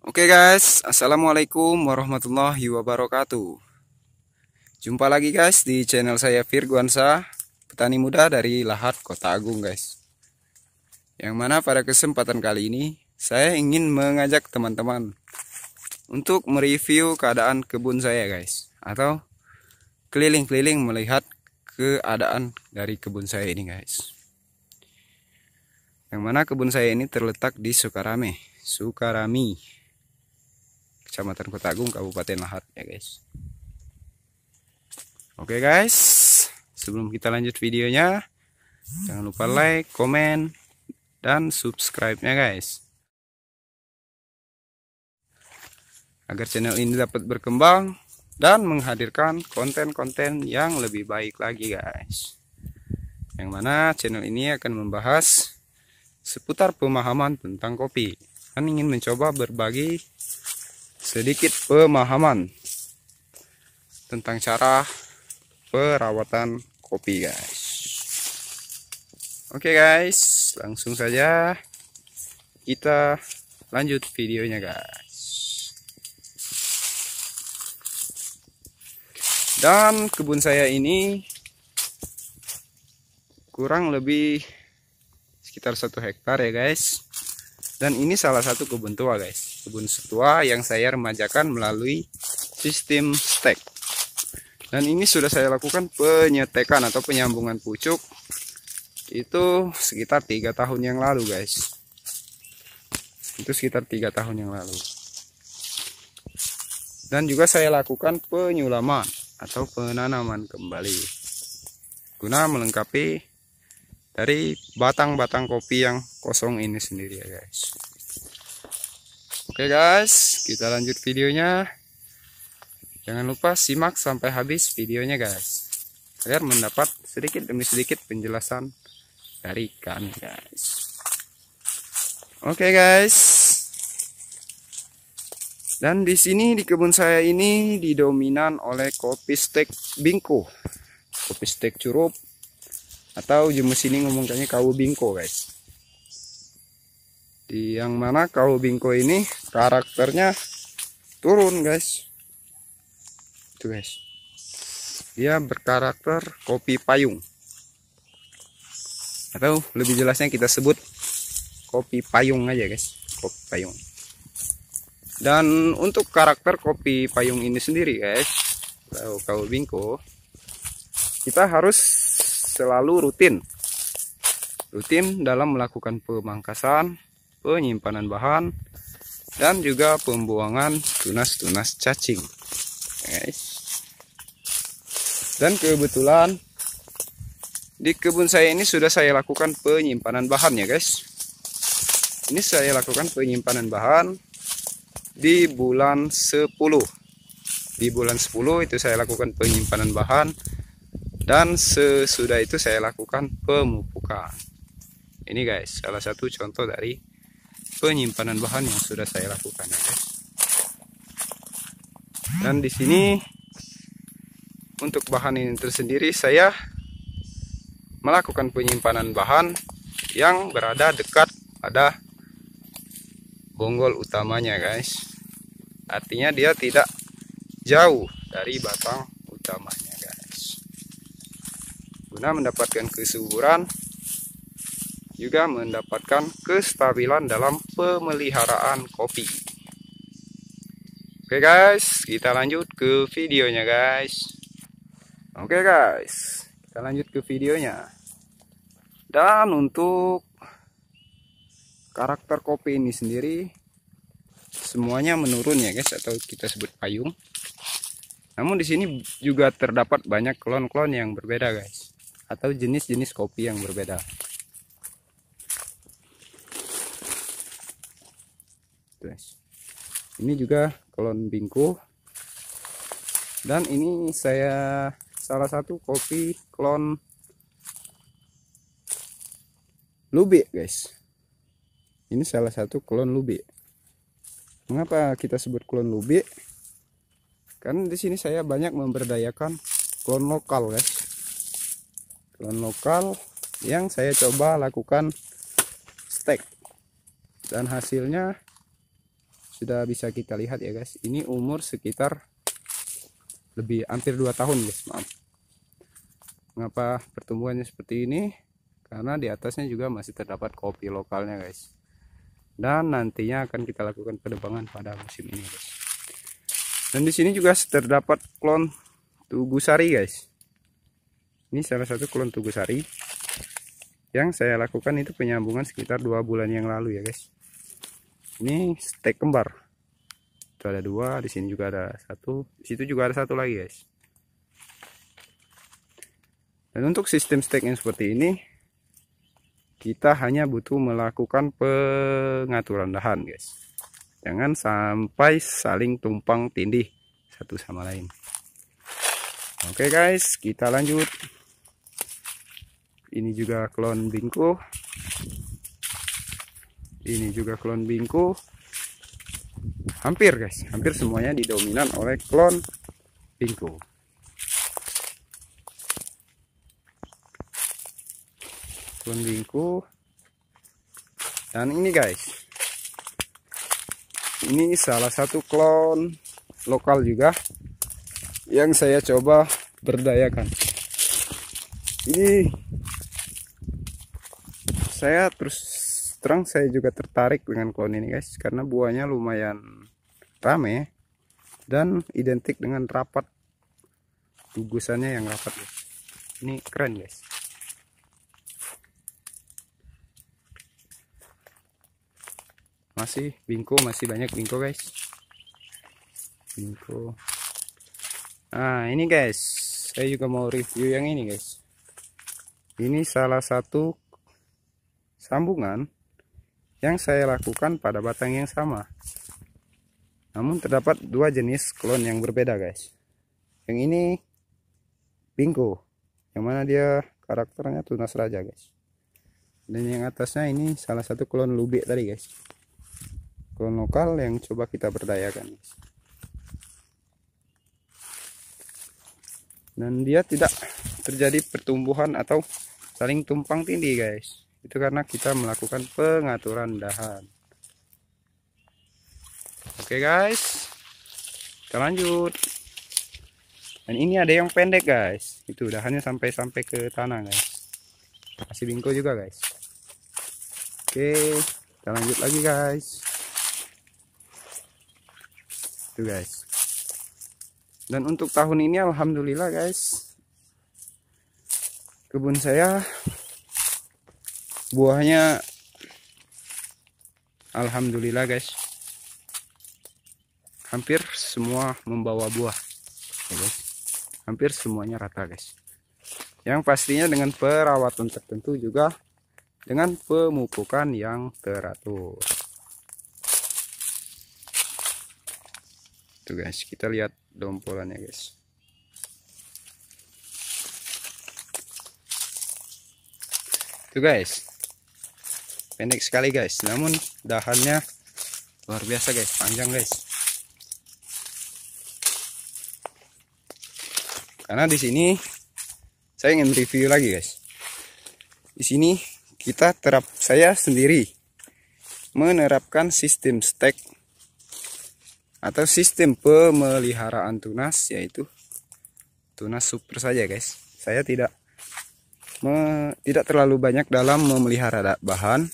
Oke okay guys, Assalamualaikum warahmatullahi wabarakatuh Jumpa lagi guys di channel saya Virguansa Petani muda dari Lahat Kota Agung guys Yang mana pada kesempatan kali ini Saya ingin mengajak teman-teman Untuk mereview keadaan kebun saya guys Atau keliling-keliling melihat keadaan dari kebun saya ini guys Yang mana kebun saya ini terletak di Sukarame Sukarami Kecamatan Kota Agung Kabupaten Lahat ya guys Oke guys sebelum kita lanjut videonya jangan lupa like komen dan subscribe ya guys agar channel ini dapat berkembang dan menghadirkan konten-konten yang lebih baik lagi guys yang mana channel ini akan membahas seputar pemahaman tentang kopi kan ingin mencoba berbagi sedikit pemahaman tentang cara perawatan kopi guys oke guys langsung saja kita lanjut videonya guys dan kebun saya ini kurang lebih sekitar satu hektar ya guys dan ini salah satu kebun tua guys kebun setua yang saya remajakan melalui sistem stek. Dan ini sudah saya lakukan penyetekan atau penyambungan pucuk itu sekitar tiga tahun yang lalu guys. Itu sekitar tiga tahun yang lalu. Dan juga saya lakukan penyulaman atau penanaman kembali guna melengkapi dari batang-batang kopi yang kosong ini sendiri ya guys. Oke guys, kita lanjut videonya. Jangan lupa simak sampai habis videonya guys. Agar mendapat sedikit demi sedikit penjelasan dari kami guys. Oke guys. Dan di sini di kebun saya ini didominan oleh kopi stek bingko. Kopi stek curup atau jemus ini ngomongnya kawu bingko guys di yang mana kalau bingko ini karakternya turun guys itu guys dia berkarakter kopi payung atau lebih jelasnya kita sebut kopi payung aja guys kopi payung dan untuk karakter kopi payung ini sendiri guys kalau kau bingko kita harus selalu rutin rutin dalam melakukan pemangkasan penyimpanan bahan, dan juga pembuangan tunas-tunas cacing. Guys. Dan kebetulan di kebun saya ini sudah saya lakukan penyimpanan bahan ya guys. Ini saya lakukan penyimpanan bahan di bulan 10. Di bulan 10 itu saya lakukan penyimpanan bahan dan sesudah itu saya lakukan pemupukan. Ini guys, salah satu contoh dari penyimpanan bahan yang sudah saya lakukan ya guys. Dan di sini untuk bahan ini tersendiri saya melakukan penyimpanan bahan yang berada dekat ada bonggol utamanya guys. Artinya dia tidak jauh dari batang utamanya guys. Guna mendapatkan kesuburan juga mendapatkan kestabilan dalam pemeliharaan kopi. Oke guys, kita lanjut ke videonya guys. Oke guys, kita lanjut ke videonya. Dan untuk karakter kopi ini sendiri semuanya menurun ya guys atau kita sebut payung. Namun di sini juga terdapat banyak klon-klon yang berbeda guys atau jenis-jenis kopi yang berbeda. ini juga klon bingko dan ini saya salah satu kopi klon lubi guys ini salah satu klon lubi mengapa kita sebut klon lubi kan di sini saya banyak memberdayakan klon lokal guys klon lokal yang saya coba lakukan stek dan hasilnya sudah bisa kita lihat ya guys ini umur sekitar lebih hampir 2 tahun guys maaf mengapa pertumbuhannya seperti ini karena di atasnya juga masih terdapat kopi lokalnya guys dan nantinya akan kita lakukan penebangan pada musim ini guys dan di sini juga terdapat klon tugu sari guys ini salah satu klon tugu sari yang saya lakukan itu penyambungan sekitar dua bulan yang lalu ya guys ini stek kembar itu ada dua di sini juga ada satu di situ juga ada satu lagi guys dan untuk sistem stek yang seperti ini kita hanya butuh melakukan pengaturan lahan guys jangan sampai saling tumpang tindih satu sama lain oke okay, guys kita lanjut ini juga klon bingko ini juga klon bingku hampir guys hampir semuanya didominan oleh klon bingku klon bingku dan ini guys ini salah satu klon lokal juga yang saya coba berdayakan ini saya terus terang saya juga tertarik dengan klon ini guys karena buahnya lumayan rame dan identik dengan rapat gugusannya yang rapat guys. Ya. ini keren guys masih bingko masih banyak bingko guys bingko nah ini guys saya juga mau review yang ini guys ini salah satu sambungan yang saya lakukan pada batang yang sama. Namun terdapat dua jenis klon yang berbeda guys. Yang ini bingko, yang mana dia karakternya tunas raja guys. Dan yang atasnya ini salah satu klon lubik tadi guys. Klon lokal yang coba kita berdayakan guys. Dan dia tidak terjadi pertumbuhan atau saling tumpang tindih guys itu karena kita melakukan pengaturan dahan oke guys kita lanjut dan ini ada yang pendek guys itu dahannya sampai-sampai ke tanah guys masih bingko juga guys oke kita lanjut lagi guys itu guys dan untuk tahun ini alhamdulillah guys kebun saya buahnya alhamdulillah guys hampir semua membawa buah ya guys. hampir semuanya rata guys yang pastinya dengan perawatan tertentu juga dengan pemupukan yang teratur tuh guys kita lihat dompolannya guys tuh guys pendek sekali guys namun dahannya luar biasa guys panjang guys karena di sini saya ingin review lagi guys di sini kita terap saya sendiri menerapkan sistem stek atau sistem pemeliharaan tunas yaitu tunas super saja guys saya tidak me, tidak terlalu banyak dalam memelihara bahan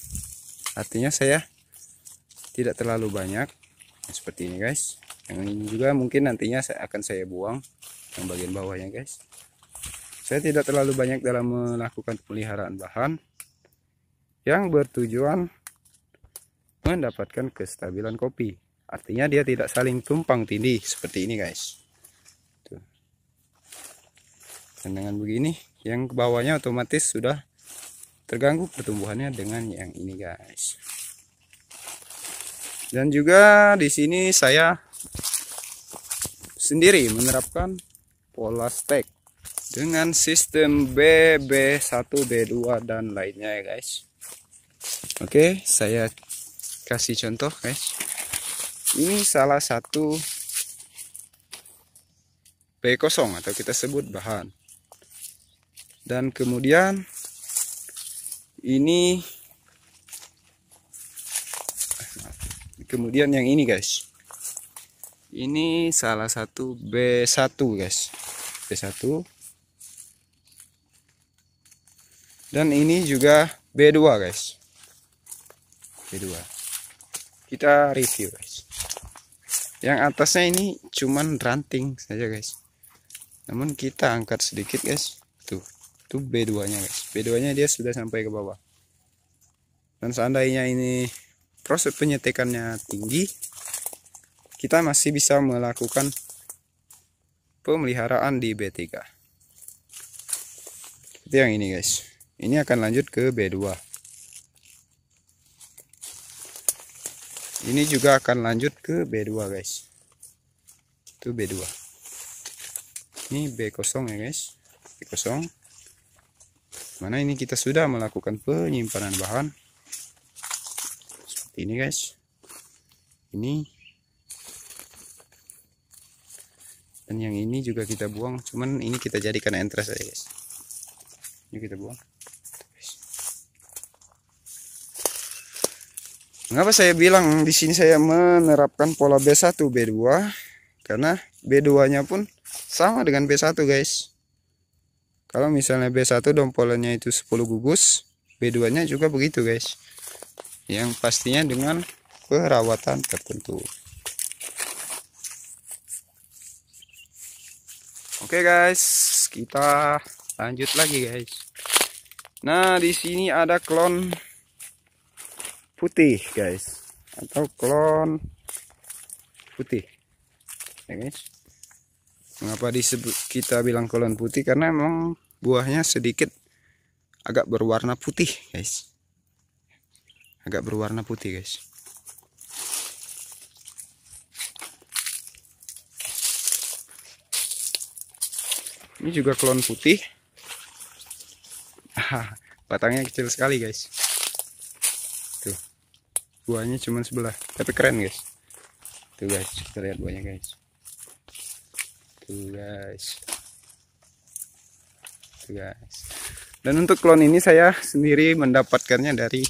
artinya saya tidak terlalu banyak seperti ini guys yang ini juga mungkin nantinya saya akan saya buang yang bagian bawahnya guys saya tidak terlalu banyak dalam melakukan pemeliharaan bahan yang bertujuan mendapatkan kestabilan kopi artinya dia tidak saling tumpang tindih seperti ini guys Tuh. dan dengan begini yang bawahnya otomatis sudah terganggu pertumbuhannya dengan yang ini guys dan juga di sini saya sendiri menerapkan pola stek dengan sistem B, B1, B2 dan lainnya ya guys oke saya kasih contoh guys ini salah satu b kosong atau kita sebut bahan dan kemudian ini kemudian yang ini guys ini salah satu B1 guys B1 dan ini juga B2 guys B2 kita review guys yang atasnya ini cuman ranting saja guys namun kita angkat sedikit guys itu B2 nya guys B2 nya dia sudah sampai ke bawah dan seandainya ini proses penyetekannya tinggi kita masih bisa melakukan pemeliharaan di B3 itu yang ini guys ini akan lanjut ke B2 ini juga akan lanjut ke B2 guys itu B2 ini B 0 ya guys B 0 mana ini kita sudah melakukan penyimpanan bahan seperti ini guys ini dan yang ini juga kita buang cuman ini kita jadikan entres aja guys ini kita buang mengapa saya bilang di sini saya menerapkan pola B1 B2 karena B2 nya pun sama dengan B1 guys kalau misalnya B1 dompolannya itu 10 gugus B2 nya juga begitu guys yang pastinya dengan perawatan tertentu Oke guys, kita lanjut lagi guys. Nah di sini ada klon putih guys, atau klon putih, ya guys. Mengapa disebut kita bilang klon putih? Karena emang buahnya sedikit agak berwarna putih guys agak berwarna putih guys ini juga klon putih batangnya kecil sekali guys tuh buahnya cuma sebelah tapi keren guys tuh guys kita lihat buahnya guys tuh guys guys dan untuk klon ini saya sendiri mendapatkannya dari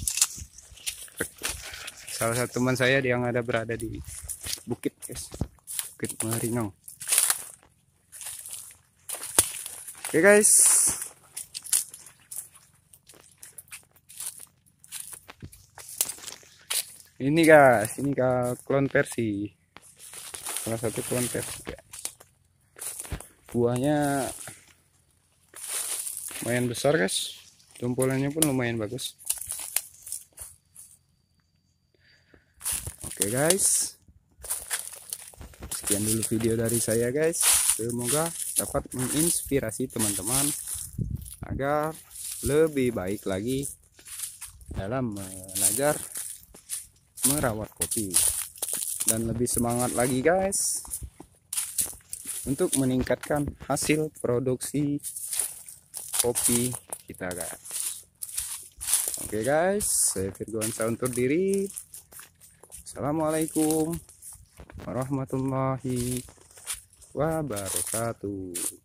salah satu teman saya yang ada berada di bukit guys bukit Marino. oke okay, guys ini guys ini klon versi salah satu klon versi guys buahnya lumayan besar guys tumpulannya pun lumayan bagus oke guys sekian dulu video dari saya guys semoga dapat menginspirasi teman-teman agar lebih baik lagi dalam belajar merawat kopi dan lebih semangat lagi guys untuk meningkatkan hasil produksi kopi kita guys oke okay, guys saya Virgon untuk diri Assalamualaikum warahmatullahi wabarakatuh